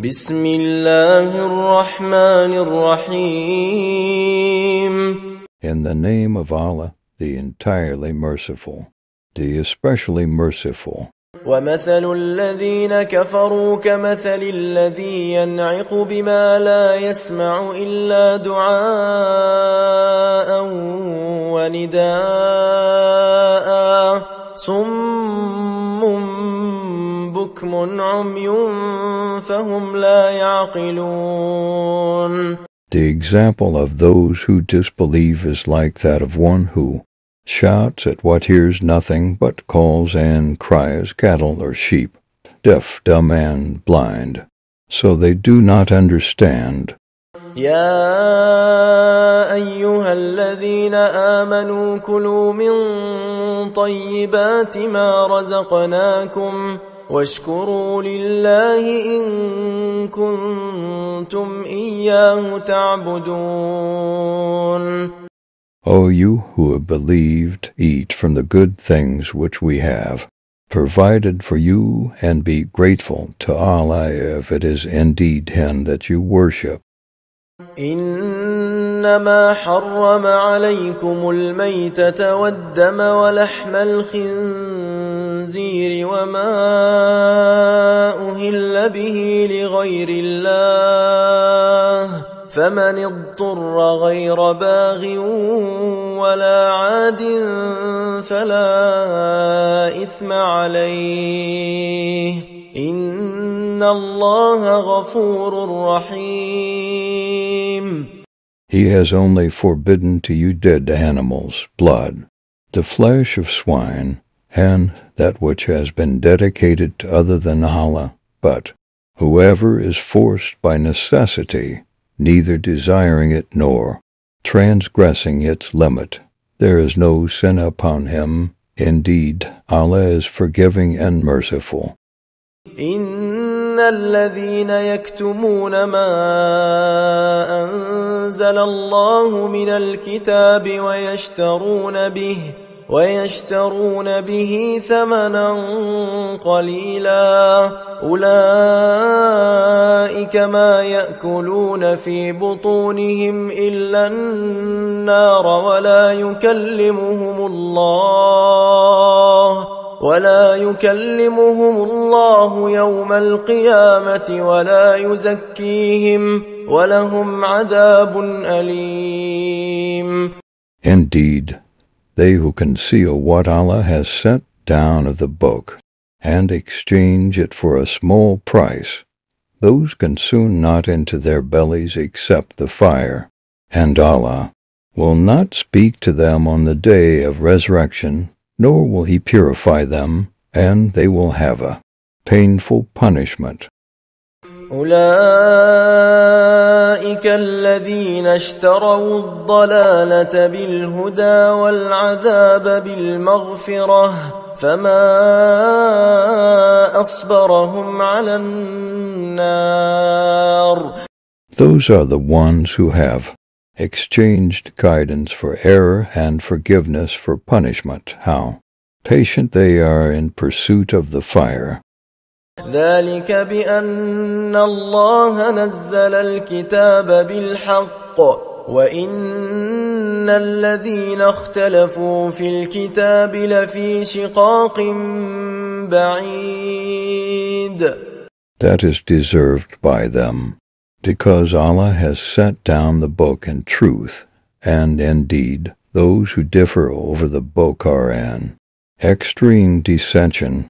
بسم الله الرحمن الرحيم In the name of Allah, the entirely merciful, the especially merciful. ومثل الذين كفروا كمثل الذي ينعق بما لا يسمع إلا دعاء ونداء صم بكم عمي فهم لا يعقلون The example of those who disbelieve is like that of one who shouts at what hears nothing but calls and cries cattle or sheep, deaf, dumb, and blind. So they do not understand. يا ايها الذين امنوا كلوا من طيبات ما رزقناكم واشكروا لله إن كنتم إياه تعبدون O you who have believed, eat from the good things which we have provided for you, and be grateful to Allah if it is indeed Him that you worship. إنما حرم عليكم الميتة والدم ولحم الخنزير الخنزير وما أهل به لغير الله فمن اضطر غير باغ ولا عاد فلا إثم عليه إن الله غفور رحيم He has only forbidden to you dead animals, blood, the flesh of swine, and that which has been dedicated to other than Allah. But whoever is forced by necessity, neither desiring it nor transgressing its limit, there is no sin upon him. Indeed, Allah is forgiving and merciful. إن الذين يكتمون ما أنزل الله من الكتاب ويشترون به ويشترون به ثمنا قليلا اولئك ما ياكلون في بطونهم الا النار ولا يكلمهم الله ولا يكلمهم الله يوم القيامه ولا يزكيهم ولهم عذاب اليم Indeed they who conceal what Allah has sent down of the book, and exchange it for a small price, those consume not into their bellies except the fire, and Allah will not speak to them on the day of resurrection, nor will he purify them, and they will have a painful punishment. أولئك الذين اشتروا بالهدى والعذاب فما أصبرهم على النار Those are the ones who have exchanged guidance for error and forgiveness for punishment. How patient they are in pursuit of the fire. ذلك بأن الله نزل الكتاب بالحق وإن الذين اختلفوا في الكتاب لفي شقاق بعيد That is deserved by them, because Allah has set down the book in truth, and indeed, those who differ over the book are in extreme dissension